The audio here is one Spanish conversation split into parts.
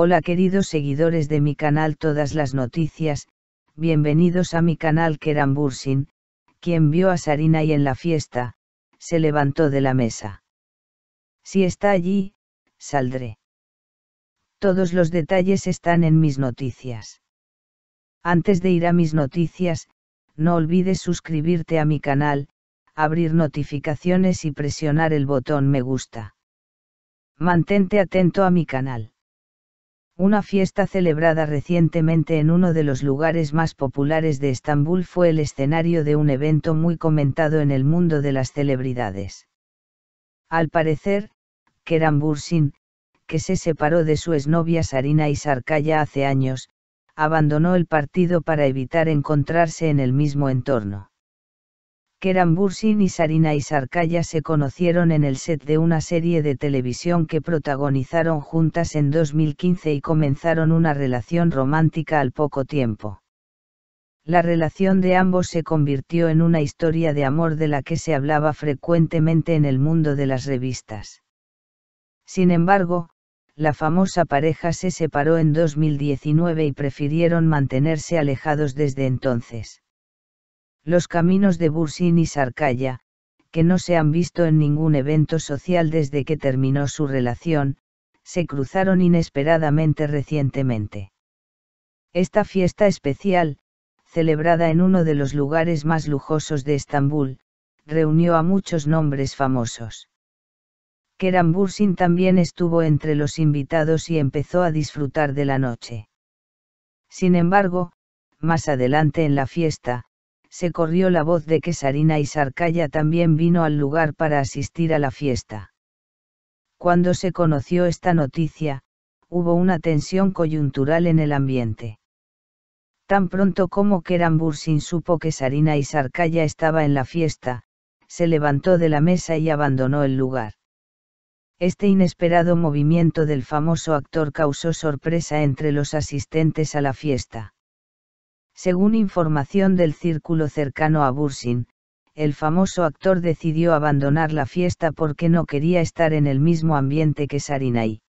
Hola queridos seguidores de mi canal Todas las Noticias, bienvenidos a mi canal Kerambursin, quien vio a Sarina y en la fiesta, se levantó de la mesa. Si está allí, saldré. Todos los detalles están en mis noticias. Antes de ir a mis noticias, no olvides suscribirte a mi canal, abrir notificaciones y presionar el botón me gusta. Mantente atento a mi canal. Una fiesta celebrada recientemente en uno de los lugares más populares de Estambul fue el escenario de un evento muy comentado en el mundo de las celebridades. Al parecer, Kerambursin, Bursin, que se separó de su exnovia Sarina Sarkaya hace años, abandonó el partido para evitar encontrarse en el mismo entorno. Keran Bursin y Sarina Isarkaya se conocieron en el set de una serie de televisión que protagonizaron juntas en 2015 y comenzaron una relación romántica al poco tiempo. La relación de ambos se convirtió en una historia de amor de la que se hablaba frecuentemente en el mundo de las revistas. Sin embargo, la famosa pareja se separó en 2019 y prefirieron mantenerse alejados desde entonces los caminos de Bursin y Sarkaya, que no se han visto en ningún evento social desde que terminó su relación, se cruzaron inesperadamente recientemente. Esta fiesta especial, celebrada en uno de los lugares más lujosos de Estambul, reunió a muchos nombres famosos. Keran Bursin también estuvo entre los invitados y empezó a disfrutar de la noche. Sin embargo, más adelante en la fiesta, se corrió la voz de que Sarina y Sarkaya también vino al lugar para asistir a la fiesta. Cuando se conoció esta noticia, hubo una tensión coyuntural en el ambiente. Tan pronto como Keran Bursin supo que Sarina y Sarkaya estaba en la fiesta, se levantó de la mesa y abandonó el lugar. Este inesperado movimiento del famoso actor causó sorpresa entre los asistentes a la fiesta. Según información del círculo cercano a Bursin, el famoso actor decidió abandonar la fiesta porque no quería estar en el mismo ambiente que Sarinay.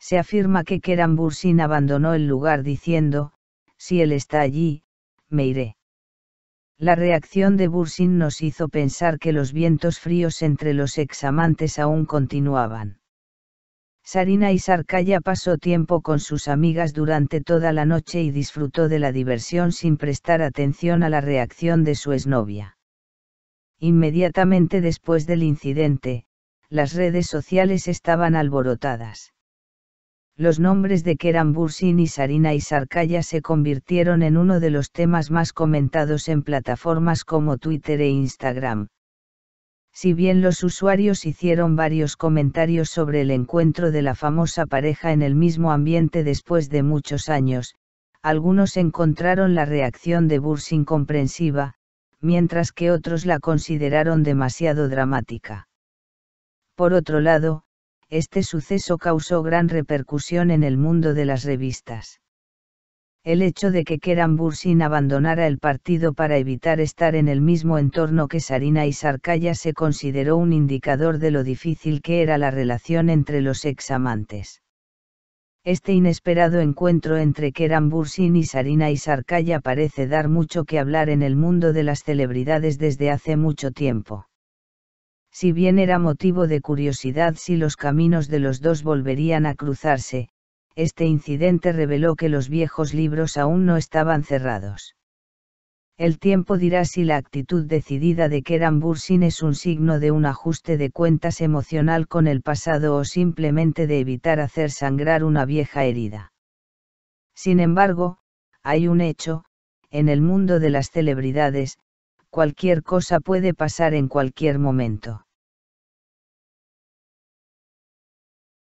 Se afirma que Keran Bursin abandonó el lugar diciendo, si él está allí, me iré. La reacción de Bursin nos hizo pensar que los vientos fríos entre los examantes aún continuaban. Sarina y Sarkaya pasó tiempo con sus amigas durante toda la noche y disfrutó de la diversión sin prestar atención a la reacción de su exnovia. Inmediatamente después del incidente, las redes sociales estaban alborotadas. Los nombres de Keran Bursin y Sarina y Sarkaya se convirtieron en uno de los temas más comentados en plataformas como Twitter e Instagram, si bien los usuarios hicieron varios comentarios sobre el encuentro de la famosa pareja en el mismo ambiente después de muchos años, algunos encontraron la reacción de Burs incomprensiva, mientras que otros la consideraron demasiado dramática. Por otro lado, este suceso causó gran repercusión en el mundo de las revistas el hecho de que Keran Bursin abandonara el partido para evitar estar en el mismo entorno que Sarina y Sarkaya se consideró un indicador de lo difícil que era la relación entre los ex amantes. Este inesperado encuentro entre Keran Bursin y Sarina y Sarkaya parece dar mucho que hablar en el mundo de las celebridades desde hace mucho tiempo. Si bien era motivo de curiosidad si los caminos de los dos volverían a cruzarse, este incidente reveló que los viejos libros aún no estaban cerrados. El tiempo dirá si la actitud decidida de Keran Bursin es un signo de un ajuste de cuentas emocional con el pasado o simplemente de evitar hacer sangrar una vieja herida. Sin embargo, hay un hecho, en el mundo de las celebridades, cualquier cosa puede pasar en cualquier momento.